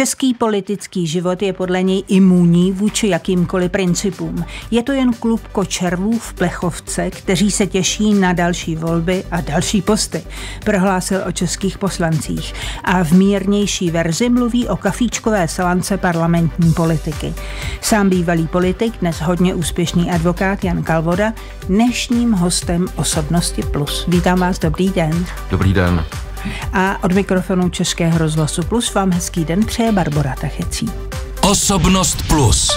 Český politický život je podle něj imunní vůči jakýmkoliv principům. Je to jen klub kočervů v plechovce, kteří se těší na další volby a další posty, prohlásil o českých poslancích. A v mírnější verzi mluví o kafíčkové salance parlamentní politiky. Sám bývalý politik, dnes hodně úspěšný advokát Jan Kalvoda, dnešním hostem Osobnosti Plus. Vítám vás, dobrý den. Dobrý den. A od mikrofonu Českého rozhlasu Plus vám hezký den přeje Barbora Tachecí. Osobnost Plus.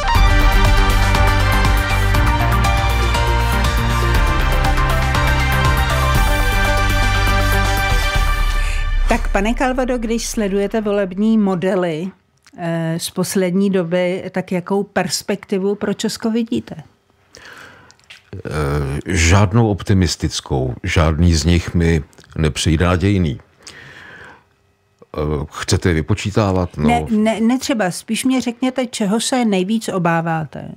Tak pane Kalvado, když sledujete volební modely eh, z poslední doby, tak jakou perspektivu pro Česko vidíte? Eh, žádnou optimistickou, žádný z nich mi nepřijde dějiný. Eh, chcete vypočítávat? No. Ne, ne, netřeba. Spíš mě řekněte, čeho se nejvíc obáváte.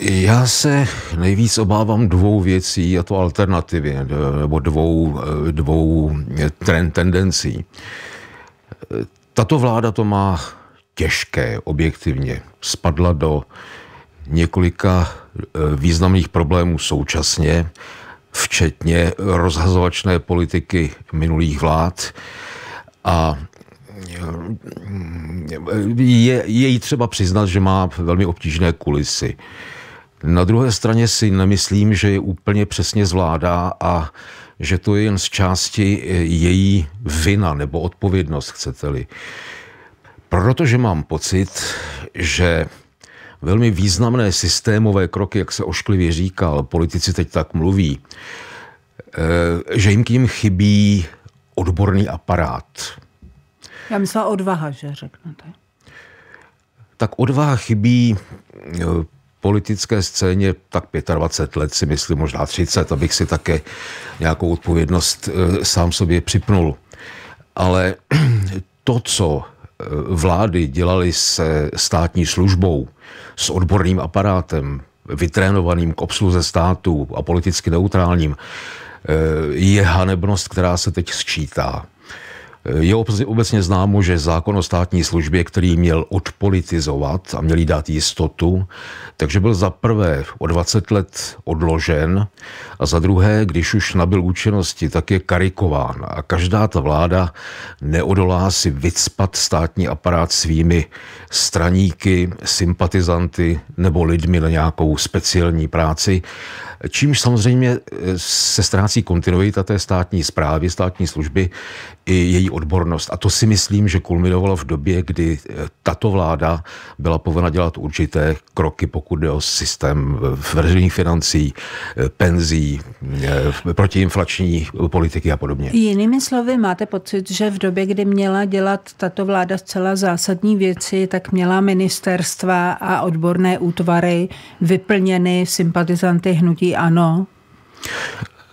Já se nejvíc obávám dvou věcí, a to alternativy, eh, nebo dvou, eh, dvou trend, tendencí. Tato vláda to má těžké, objektivně. Spadla do několika významných problémů současně včetně rozhazovačné politiky minulých vlád. A je, je jí třeba přiznat, že má velmi obtížné kulisy. Na druhé straně si nemyslím, že je úplně přesně zvládá a že to je jen z části její vina nebo odpovědnost, chcete-li. Protože mám pocit, že velmi významné systémové kroky, jak se ošklivě říkal, politici teď tak mluví, eh, že jim k ním chybí odborný aparát. Já myslím odvaha, že řeknete. Tak odvaha chybí eh, politické scéně tak 25 let, si myslím, možná 30, abych si také nějakou odpovědnost eh, sám sobě připnul. Ale to, co Eh, vlády dělali se státní službou, s odborným aparátem, vytrénovaným k obsluze státu a politicky neutrálním, eh, je hanebnost, která se teď sčítá. Je obecně známo, že zákon o státní službě, který měl odpolitizovat a měl dát jistotu, takže byl za prvé o 20 let odložen a za druhé, když už nabyl účinnosti, tak je karikován. A každá ta vláda neodolá si vycpat státní aparát svými straníky, sympatizanty nebo lidmi na nějakou speciální práci čímž samozřejmě eh, se ztrácí kontinuita té státní zprávy, státní služby i její odbornost. A to si myslím, že kulminovalo v době, kdy eh, tato vláda byla povinna dělat určité kroky, pokud jde o systém eh, veřejných financí, penzí, protiinflační politiky a podobně. Jinými slovy, máte pocit, že v době, kdy měla dělat tato vláda zcela zásadní věci, tak měla ministerstva a odborné útvary vyplněny sympatizanty hnutí hnutí ANO?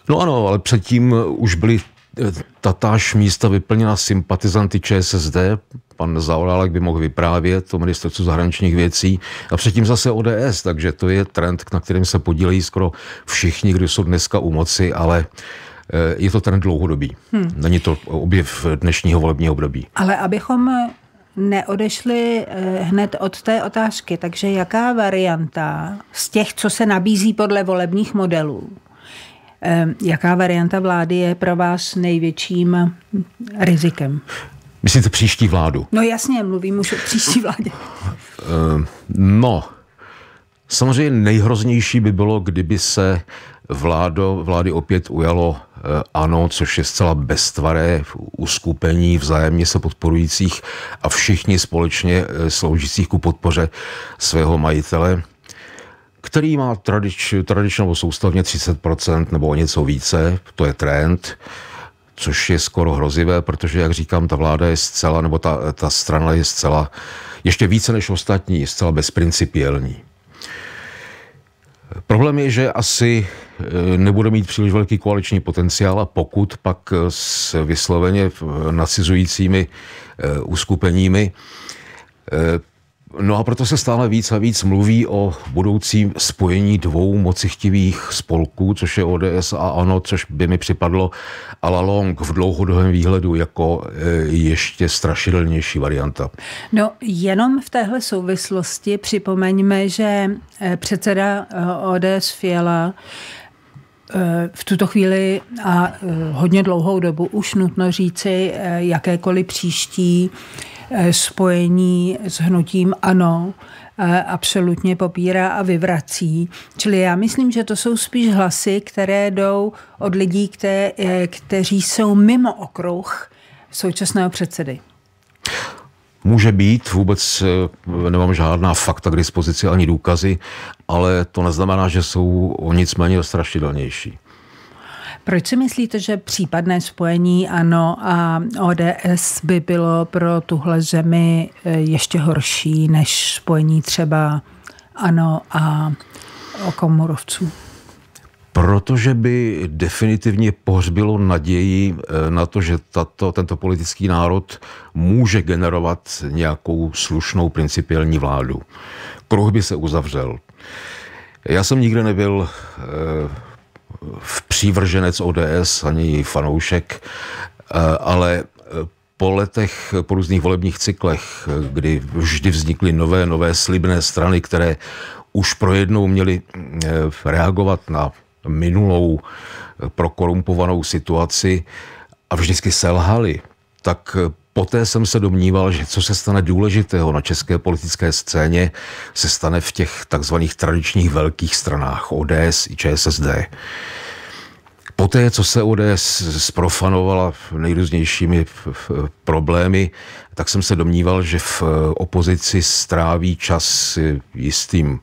No ano, ale předtím už byly eh, tatáž místa vyplněna sympatizanty ČSSD, pan Zaurálek by mohl vyprávět o ministerstvu zahraničních věcí a předtím zase ODS, takže to je trend, na kterém se podílejí skoro všichni, kdo jsou dneska u moci, ale eh, je to trend dlouhodobý. Hmm. Není to objev dnešního volebního období. Ale abychom neodešli eh, hned od té otázky. Takže jaká varianta z těch, co se nabízí podle volebních modelů, eh, jaká varianta vlády je pro vás největším rizikem? Myslíte příští vládu? No jasně, mluvím už o příští vládě. Eh, no, Samozřejmě nejhroznější by bylo, kdyby se vládo, vlády opět ujalo eh, ANO, což je zcela beztvaré uskupení vzájemně se podporujících a všichni společně eh, sloužících ku podpoře svého majitele, který má tradič, tradičně nebo soustavně 30% nebo o něco více, to je trend, což je skoro hrozivé, protože, jak říkám, ta vláda je zcela, nebo ta, ta strana je zcela, ještě více než ostatní, je zcela bezprincipiální. Problém je, že asi eh, nebude mít příliš velký koaliční potenciál a pokud pak eh, s vysloveně eh, nacizujícími uskupeními, No a proto se stále víc a víc mluví o budoucím spojení dvou mocichtivých spolků, což je ODS a ANO, což by mi připadlo a la long v dlouhodobém výhledu jako e, ještě strašidelnější varianta. No jenom v téhle souvislosti připomeňme, že e, předseda e, ODS Fiala v tuto chvíli a hodně dlouhou dobu už nutno říci, jakékoliv příští Eh, spojení s hnutím ANO eh, absolutně popírá a vyvrací. Čili já myslím, že to jsou spíš hlasy, které jdou od lidí, které, eh, kteří jsou mimo okruh současného předsedy. Může být, vůbec nemám žádná fakta k dispozici ani důkazy, ale to neznamená, že jsou o nic méně strašidelnější. Proč si myslíte, že případné spojení ANO a ODS by bylo pro tuhle zemi e, ještě horší než spojení třeba ANO a komorovců? protože by definitivně pohřbilo naději e, na to, že tato, tento politický národ může generovat nějakou slušnou principiální vládu. Kruh by se uzavřel. Já jsem nikdy nebyl e, v přívrženec ODS ani fanoušek, eh, ale eh, po letech, po různých volebních cyklech, eh, kdy vždy vznikly nové, nové slibné strany, které už pro jednou měly reagovat na minulou prokorumpovanou situaci a vždycky selhali, tak Poté jsem se domníval, že co se stane důležitého na české politické scéně, se stane v těch takzvaných tradičních velkých stranách ODS i ČSSD. Poté, co se ODS sprofanovala nejrůznějšími problémy, tak jsem se domníval, že v eh, opozici stráví čas jistým,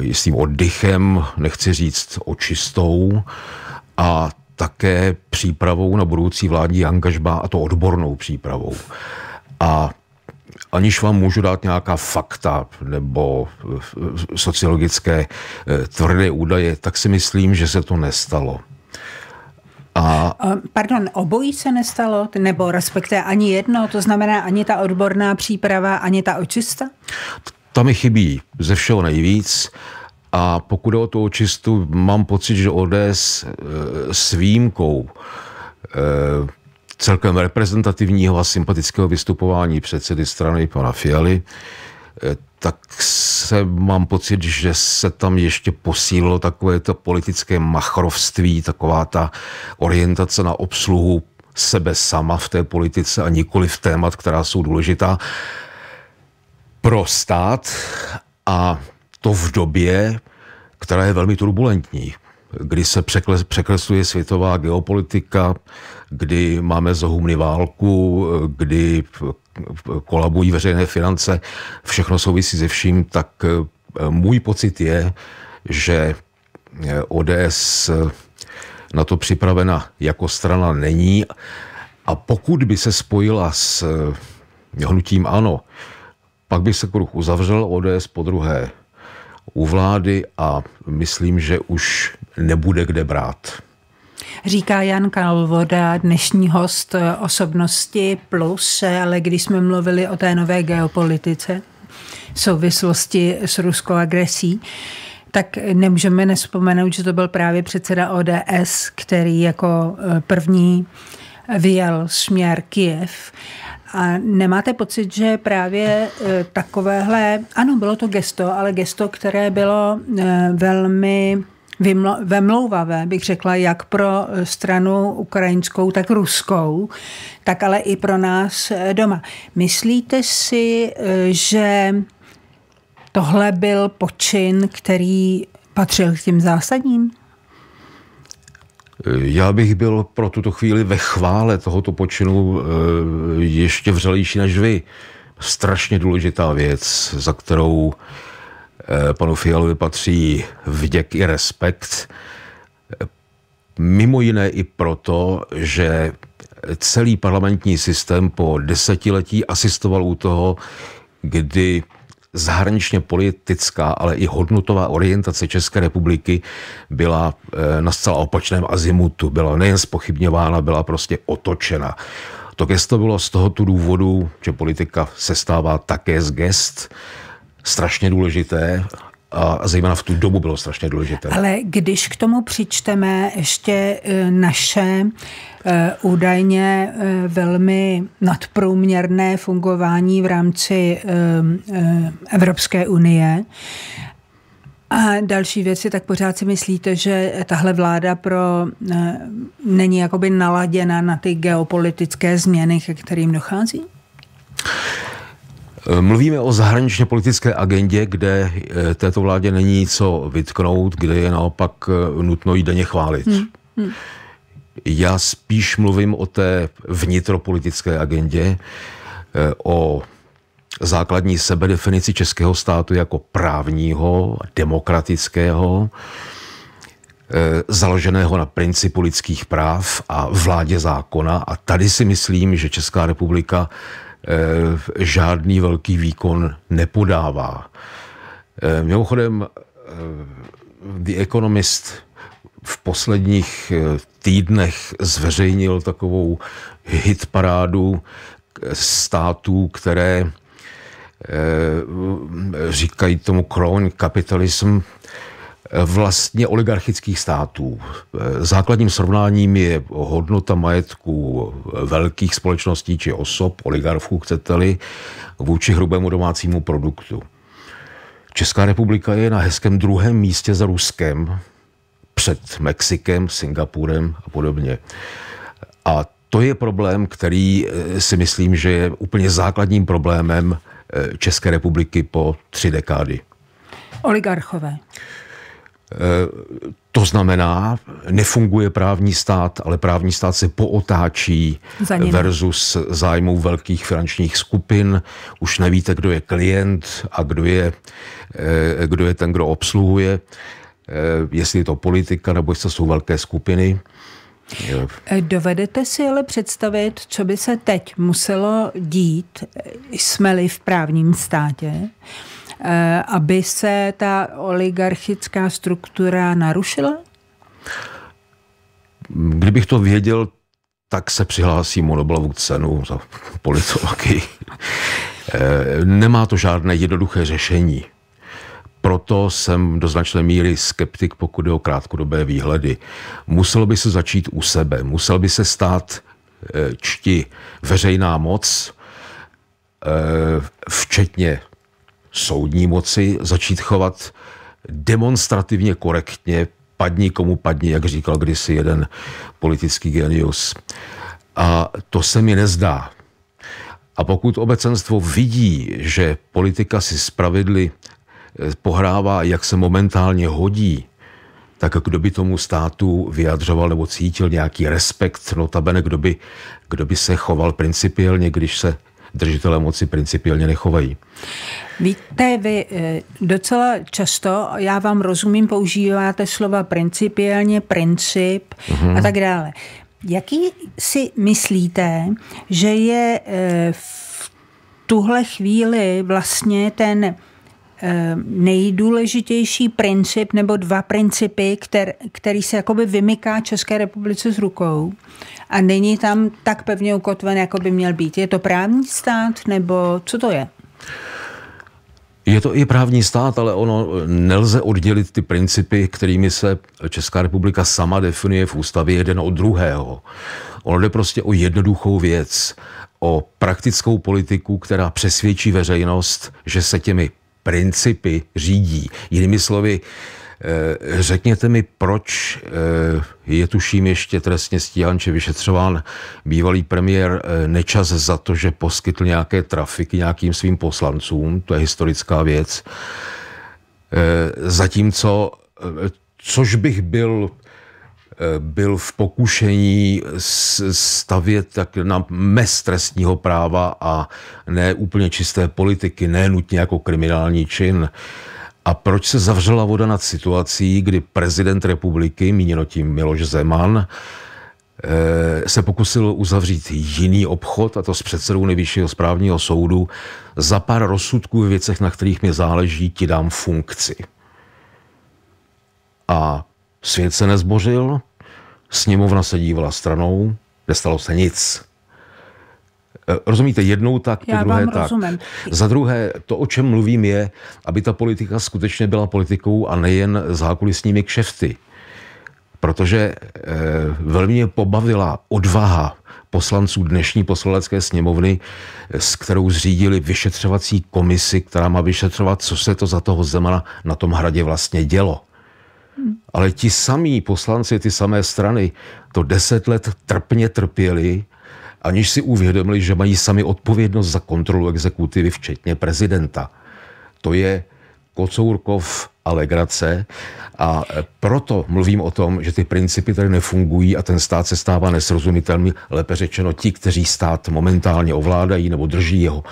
eh, jistým oddychem, nechci říct očistou, a také přípravou na budoucí vládní angažba a to odbornou přípravou. A aniž vám můžu dát nějaká fakta nebo eh, sociologické eh, tvrdé údaje, tak si myslím, že se to nestalo. A... Eh, pardon, obojí se nestalo, nebo respektive ani jedno, to znamená ani ta odborná příprava, ani ta očista? Tam mi chybí ze všeho nejvíc. Uh, a pokud o tu očistu, mám pocit, že ODS eh, s výjimkou eh, celkem reprezentativního a sympatického vystupování předsedy strany pana Fialy, eh, tak se mám pocit, že se tam ještě posílilo takové to politické machrovství, taková ta orientace na obsluhu sebe sama v té politice a nikoli v témat, která jsou důležitá pro stát a to v době, která je velmi turbulentní, kdy se překresluje světová geopolitika, kdy máme zohumny válku, kdy kolabují veřejné finance, všechno souvisí se vším, tak eh, můj pocit je, že eh, ODS eh, na to připravena jako strana není. A pokud by se spojila s hnutím ANO, pak by se kruh uzavřel, ODS po druhé u vlády a myslím, že už nebude kde brát. Říká Jan Kalvoda, dnešní host osobnosti plus, ale když jsme mluvili o té nové geopolitice v souvislosti s ruskou agresí, tak nemůžeme nespomenout, že to byl právě předseda ODS, který jako eh, první vyjel směr Kiev a nemáte pocit, že právě e, takovéhle, ano, bylo to gesto, ale gesto, které bylo e, velmi vemlouvavé, bych řekla, jak pro stranu ukrajinskou, tak ruskou, tak ale i pro nás e, doma. Myslíte si, že tohle byl počin, který patřil k těm zásadním? Já bych byl pro tuto chvíli ve chvále tohoto počinu eh, ještě vřelejší než vy. Strašně důležitá věc, za kterou eh, panu Fialovi patří vděk i respekt. Mimo jiné i proto, že celý parlamentní systém po desetiletí asistoval u toho, kdy zahraničně politická, ale i hodnotová orientace České republiky byla eh, na zcela opačném azimutu. Byla nejen spochybňována, byla prostě otočena. To gesto bylo z tohoto důvodu, že politika se stává také z gest, strašně důležité a zejména v tu dobu bylo strašně důležité. Ale když k tomu přičteme ještě e, naše e, údajně e, velmi nadprůměrné fungování v rámci Evropské unie, a další věci, tak pořád si myslíte, že tahle vláda pro není jakoby naladěna na ty geopolitické změny, ke kterým dochází? Eh, mluvíme o zahraničně politické agendě, kde eh, této vládě není co vytknout, kde je naopak eh, nutno ji denně chválit. Hmm. Hmm. Já spíš mluvím o té vnitropolitické agendě, o základní sebedefinici českého státu jako právního, demokratického, založeného na principu lidských práv a vládě zákona. A tady si myslím, že Česká republika Eh, žádný velký výkon nepodává. Eh, mimochodem, eh, The Economist v posledních týdnech zveřejnil takovou hitparádu států, které říkají tomu kroň kapitalism, vlastně oligarchických států. Základním srovnáním je hodnota majetku velkých společností či osob, oligarchů, chcete-li, vůči hrubému domácímu produktu. Česká republika je na hezkém druhém místě za Ruskem, před Mexikem, Singapurem a podobně. A to je problém, který eh, si myslím, že je úplně základním problémem eh, České republiky po tři dekády. Oligarchové. Eh, to znamená, nefunguje právní stát, ale právní stát se pootáčí Za versus zájmů velkých finančních skupin. Už nevíte, kdo je klient a kdo je, eh, kdo je ten, kdo obsluhuje. Eh, jestli je to politika, nebo jestli jsou velké skupiny. Dovedete si ale představit, co by se teď muselo dít, jsme-li v právním státě, Eh, aby se ta oligarchická struktura narušila? Kdybych to věděl, tak se přihlásím o Nobelovu cenu za politologii. Eh, nemá to žádné jednoduché řešení. Proto jsem do značné míry skeptik, pokud je o krátkodobé výhledy. Muselo by se začít u sebe, musel by se stát eh, čti veřejná moc, včetně soudní moci začít chovat demonstrativně korektně, padni komu padni, jak říkal kdysi jeden politický genius. A to se mi nezdá. A pokud obecenstvo vidí, že politika si spravedli eh, pohrává, jak se momentálně hodí, tak kdo by tomu státu vyjadřoval nebo cítil nějaký respekt, notabene kdo by, kdo by se choval principiálně, když se držitelé moci principiálně nechovají. Víte, vy eh, docela často, já vám rozumím, používáte slova principiálně, princip mm-hmm. a mhm. tak dále. Jaký si myslíte, že je eh, v tuhle chvíli vlastně ten Eh, nejdůležitější princip nebo dva principy, který, který se jakoby vymyká České republice z rukou a není tam tak pevně ukotven, jako by měl být. Je to právní stát nebo co to je? Je to i právní stát, ale ono eh, nelze oddělit ty principy, kterými se Česká republika sama definuje v ústavě jeden od druhého. Ono jde prostě o jednoduchou věc, o praktickou politiku, která přesvědčí veřejnost, že se těmi principy řídí. Jinými slovy, eh, Řekněte mi, proč eh, je tuším ještě trestně stíhan či vyšetřován bývalý premiér eh, Nečas za to, že poskytl nějaké trafiky nějakým svým poslancům, to je historická věc, zatímco, což bych byl byl v pokušení stavět tak na mez trestního práva a ne úplně čisté politiky, ne nutně jako kriminální čin. A proč se zavřela voda nad situací, kdy prezident republiky, míněno tím Miloš Zeman, eh, se pokusil uzavřít jiný obchod, a to s předsedou nejvyššího správního soudu, za pár rozsudků v věcech, na kterých mi záleží, ti dám funkci. A Svět se nezbořil, sněmovna se dívala stranou, nestalo se nic. E, rozumíte, jednou tak, po druhé tak. Rozumím. Za druhé, to, o čem mluvím, je, aby ta politika skutečně byla politikou a nejen zákulisními kšefty. Protože eh, velmi mě pobavila odvaha poslanců dnešní poslanecké sněmovny, e, s kterou zřídili vyšetřovací komisi, která má vyšetřovat, co se to za toho Zemana na tom hradě vlastně dělo. Ale ti samí poslanci, ty samé strany to deset let trpně trpěli, aniž si uvědomili, že mají sami odpovědnost za kontrolu exekutivy, včetně prezidenta. To je Kocourkov alegrace a proto mluvím o tom, že ty principy tady nefungují a ten stát se stává nesrozumitelný, lépe řečeno ti, kteří stát momentálně ovládají nebo drží jeho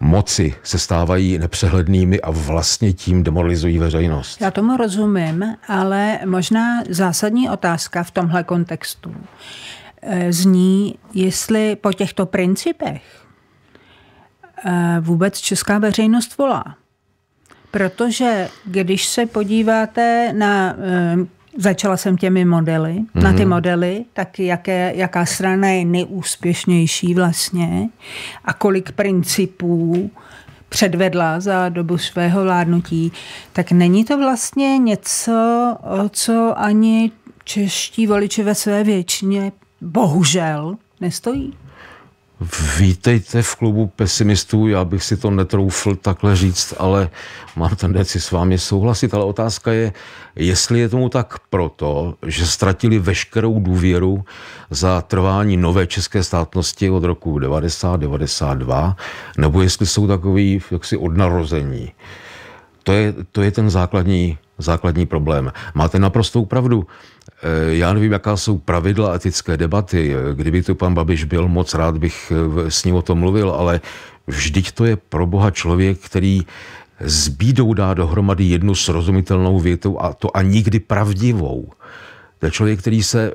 moci se stávají nepřehlednými a vlastně tím demoralizují veřejnost. Já tomu rozumím, ale možná zásadní otázka v tomhle kontextu eh, zní, jestli po těchto principech eh, vůbec česká veřejnost volá. Protože když se podíváte na eh, začala jsem těmi modely, mm-hmm. na ty mhm. modely, tak jaké, jaká strana je nejúspěšnější vlastně a kolik principů předvedla za dobu svého vládnutí, tak není to vlastně něco, co ani čeští voliči ve své většině bohužel nestojí? Vítejte v klubu pesimistů, já bych si to netroufl takhle říct, ale mám tendenci s vámi souhlasit, ale otázka je, jestli je tomu tak proto, že ztratili veškerou důvěru za trvání nové české státnosti od roku 90-92, nebo jestli jsou takový jaksi odnarození. To je, to je ten základní základní problém. Máte naprostou pravdu. Eh, já nevím, jaká jsou pravidla etické debaty. Kdyby tu pan Babiš byl, moc rád bych eh, s ním o tom mluvil, ale vždyť to je pro boha člověk, který s bídou dá dohromady jednu srozumitelnou větu a to a nikdy pravdivou. To je člověk, který, se,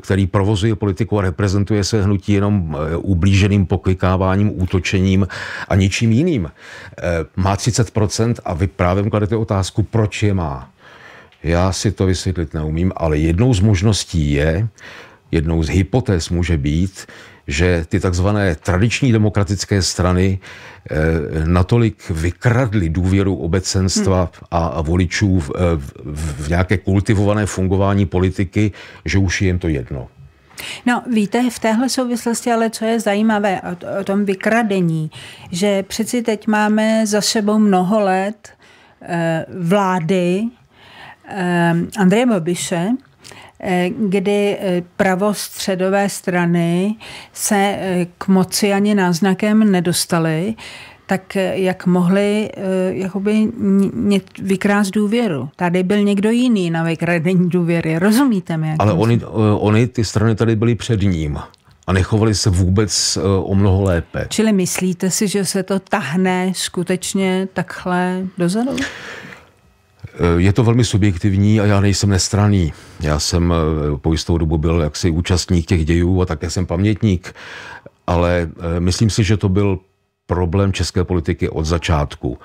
který provozuje politiku a reprezentuje se hnutí jenom eh, ublíženým poklikáváním, útočením a ničím jiným. Eh, má 30% a vy právě kladete otázku, proč je má. Já si to vysvětlit neumím, ale jednou z možností je, jednou z hypotéz může být, že ty takzvané tradiční demokratické strany eh, natolik vykradly důvěru obecenstva hmm. a, a voličů v, eh, v, v nějaké kultivované fungování politiky, že už je jim to jedno. No víte, v téhle souvislosti ale co je zajímavé o, o tom vykradení, že přeci teď máme za sebou mnoho let e, vlády e, Andreje Babiše, Eh, kdy eh, pravostředové strany se eh, k moci ani náznakem nedostaly, tak jak mohli jakoby vykrást důvěru. Tady byl někdo jiný na vykradení důvěry, rozumíte mi? Ale oni, oni, ty strany tady byly před ním a nechovali se vůbec o mnoho lépe. Čili myslíte si, že se to tahne skutečně takhle dozadu? Eh, je to velmi subjektivní a já nejsem nestraný. Já jsem eh, po jistou dobu byl jaksi účastník těch dějů a také jsem pamětník, ale eh, myslím si, že to byl problém české politiky od začátku.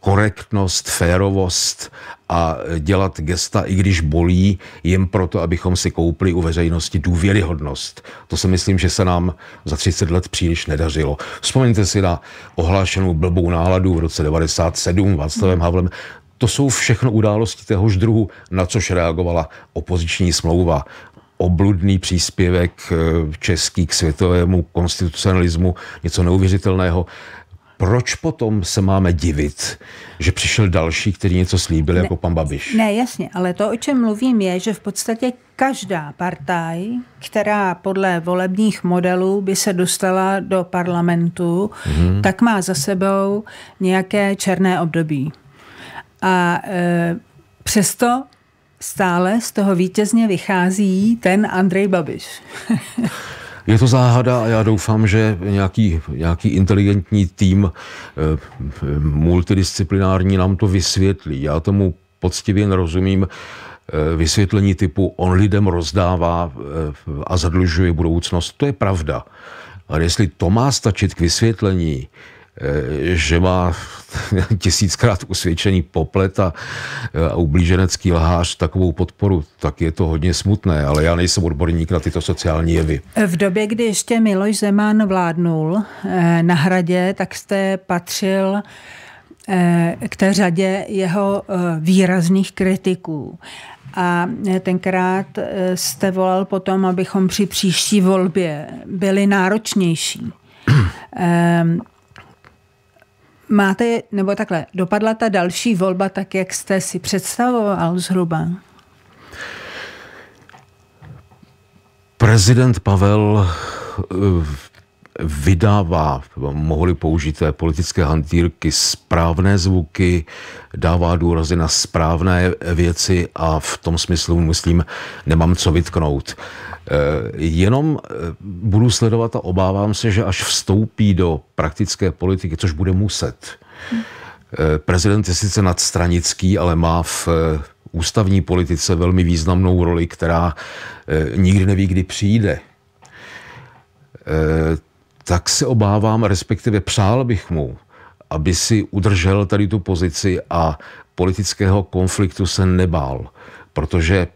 Korektnost, férovost a dělat gesta, i když bolí, jen proto, abychom si koupili u veřejnosti důvěryhodnost. To si myslím, že se nám za 30 let příliš nedařilo. Vzpomeňte si na ohlášenou blbou náladu v roce 97 Václavem Havlem. To jsou všechno události téhož druhu, na což reagovala opoziční smlouva. Obludný příspěvek eh, český k světovému konstitucionalismu, něco neuvěřitelného proč potom se máme divit, že přišel další, který něco slíbil, jako ne, jako pan Babiš? Ne, jasně, ale to, o čem mluvím, je, že v podstatě každá partaj, která podle volebních modelů by se dostala do parlamentu, mm-hmm. tak má za sebou nějaké černé období. A e, přesto stále z toho vítězně vychází ten Andrej Babiš. Je to záhada a já doufám, že nějaký, nějaký inteligentní tým e, multidisciplinární nám to vysvětlí. Já tomu poctivě nerozumím e, vysvětlení typu on lidem rozdává e, a zadlužuje budoucnost. To je pravda. Ale jestli to má stačit k vysvětlení, Eh, že má tisíckrát usvědčený poplet a, eh, a ublíženecký lhář takovou podporu, tak je to hodně smutné, ale já nejsem odborník na tyto sociální jevy. V době, kdy ještě Miloš Zeman vládnul eh, na hradě, tak jste patřil k té řadě jeho výrazných kritiků. A tenkrát jste volal potom, abychom při příští volbě byli náročnější. Ehm, Máte, nebo takhle, dopadla ta další volba tak, jak jste si představoval zhruba? Prezident Pavel eh, vydává, mohli použít té politické hantýrky, správné zvuky, dává důrazy na správné věci a v tom smyslu, myslím, nemám co vytknout. Eh, jenom eh, budu sledovat a obávám se, že až vstoupí do praktické politiky, což bude muset. Eh, prezident je sice nadstranický, ale má v ústavní politice velmi významnou roli, která nikdy neví, kdy přijde. Tak se obávám, respektive přál bych mu, aby si udržel tady tu pozici a politického konfliktu se nebál, protože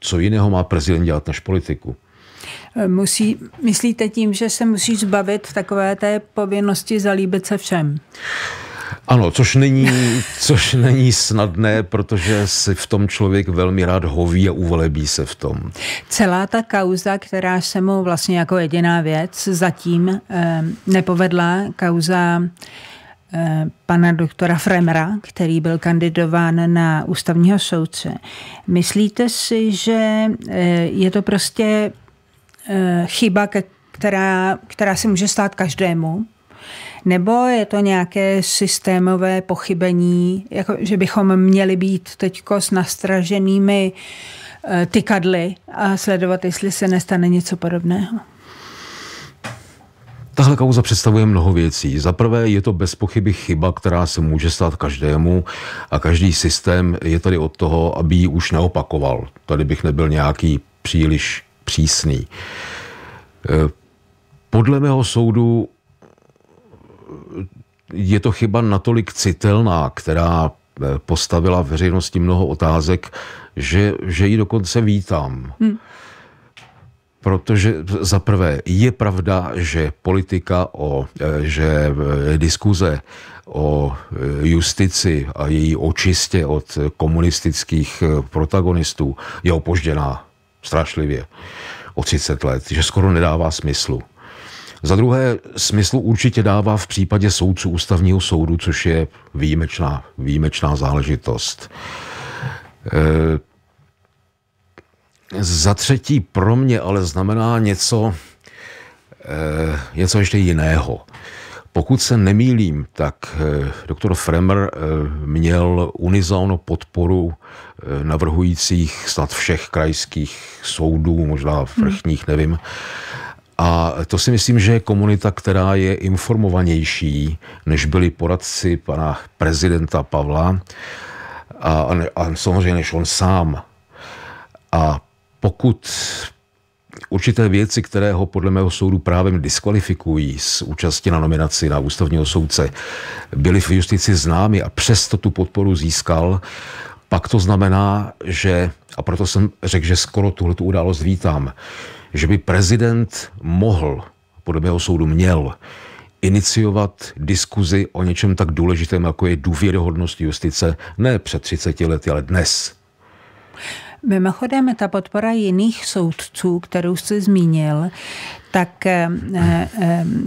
co jiného má prezident dělat než politiku? Eh, musí, myslíte tím, že se musí zbavit takové té povinnosti zalíbit se všem? Ano, což není, což není snadné, protože si v tom člověk velmi rád hoví a uvolebí se v tom. Celá ta kauza, která se mu vlastně jako jediná věc zatím eh, nepovedla, kauza eh, Eh, pana doktora Fremra, který byl kandidován na ústavního soudce. Myslíte si, že eh, je to prostě eh, chyba, která, která se může stát každému? Nebo je to nějaké systémové pochybení, jako, že bychom měli být teď s nastraženými tykadly a sledovat, jestli se nestane něco podobného? Tahle kauza představuje mnoho věcí. Za prvé je to bez pochyby chyba, která se může stát každému a každý systém je tady od toho, aby ji už neopakoval. Tady bych nebyl nějaký příliš přísný. E, podle mého soudu e, je to chyba natolik citelná, která e, postavila veřejnosti mnoho otázek, že, že ji dokonce vítám. Hmm. Protože za prvé je pravda, že politika o, e, že e, diskuze o e, justici a její očistě od komunistických protagonistů je opožděná strašlivě o 30 let, že skoro nedává smyslu. Za druhé, smyslu určitě dává v případě soudců ústavního soudu, což je výjimečná, výjimečná záležitost. E, za třetí pro mě ale znamená něco, eh, něco ještě jiného. Pokud se nemýlím, tak eh, doktor Fremer eh, měl unizono podporu navrhujících snad všech krajských soudů, možná vrchních, hmm. nevím. A to si myslím, že je komunita, která je informovanější, než byli poradci pana prezidenta Pavla a, a samozřejmě než on sám. A pokud určité věci, které ho podle mého soudu právem diskvalifikují z účasti na nominaci na ústavního soudce, byly v justici známy a přesto tu podporu získal, pak to znamená, že, a proto jsem řekl, že skoro tuhle tu událost vítám, že by prezident mohl, podle mého soudu měl, iniciovat diskuzi o něčem tak důležitém, jako je důvěryhodnost justice, ne před 30 lety, ale dnes. Mimochodem, ta podpora jiných soudců, kterou jste zmínil, tak eh, eh,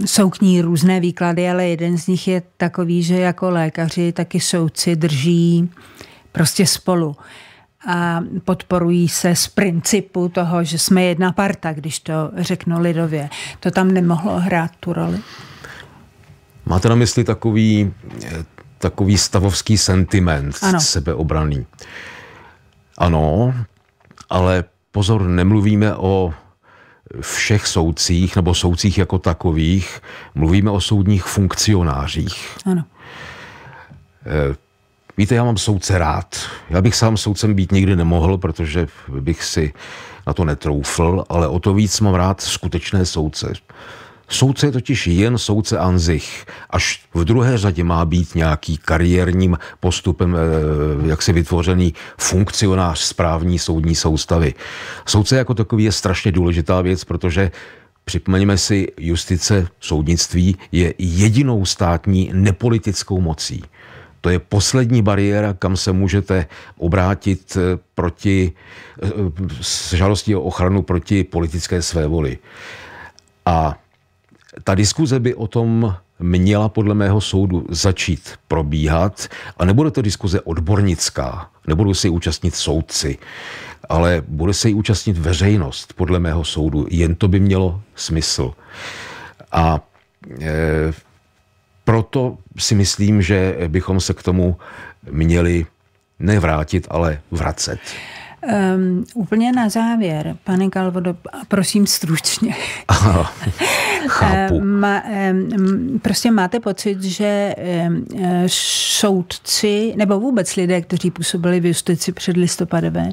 jsou k ní různé výklady, ale jeden z nich je takový, že jako lékaři, taky soudci drží prostě spolu a podporují se z principu toho, že jsme jedna parta, když to řeknu lidově. To tam nemohlo hrát tu roli. Máte na mysli takový, eh, takový stavovský sentiment ano. sebeobraný. Ano, ale pozor, nemluvíme o všech soudcích nebo soudcích jako takových, mluvíme o soudních funkcionářích. Ano. Eh, víte, já mám soudce rád. Já bych sám soudcem být nikdy nemohl, protože bych si na to netroufl, ale o to víc mám rád skutečné soudce. Soudce je totiž jen soudce anzich. Až v druhé řadě má být nějaký kariérním postupem eh, jak si vytvořený funkcionář správní soudní soustavy. Soudce jako takový je strašně důležitá věc, protože Připomeňme si, justice, soudnictví je jedinou státní nepolitickou mocí. To je poslední bariéra, kam se můžete obrátit eh, proti, eh, s žalostí o ochranu proti politické své voli. A ta diskuze by o tom měla podle mého soudu začít probíhat a nebude to diskuze odbornická, nebudou se účastnit soudci, ale bude se jí účastnit veřejnost, podle mého soudu. Jen to by mělo smysl. A e, proto si myslím, že bychom se k tomu měli nevrátit, ale vracet. Um, úplně na závěr, pane Galvodo, prosím stručně. Aha, chápu. Ehm, ma, um, prostě máte pocit, že um, soudci, nebo vůbec lidé, kteří působili v justici před listopadové,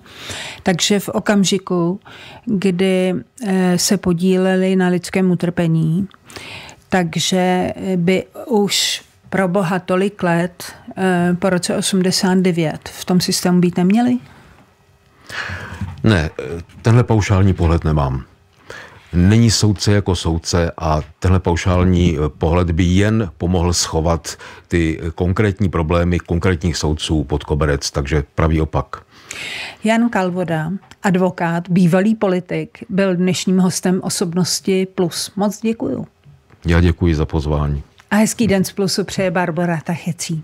takže v okamžiku, kdy uh, se podíleli na lidském utrpení, takže e, by už pro boha tolik let uh, po roce 89 v tom systému být neměli? Ne, tenhle paušální pohled nemám. Není soudce jako soudce a tenhle paušální eh, pohled by jen pomohl schovat ty konkrétní problémy konkrétních soudců pod koberec, takže pravý opak. Jan Kalvoda, advokát, bývalý politik, byl dnešním hostem osobnosti Plus. Moc děkuju. Já děkuji za pozvání. A hezký den z Plusu přeje Barbara Tachecí.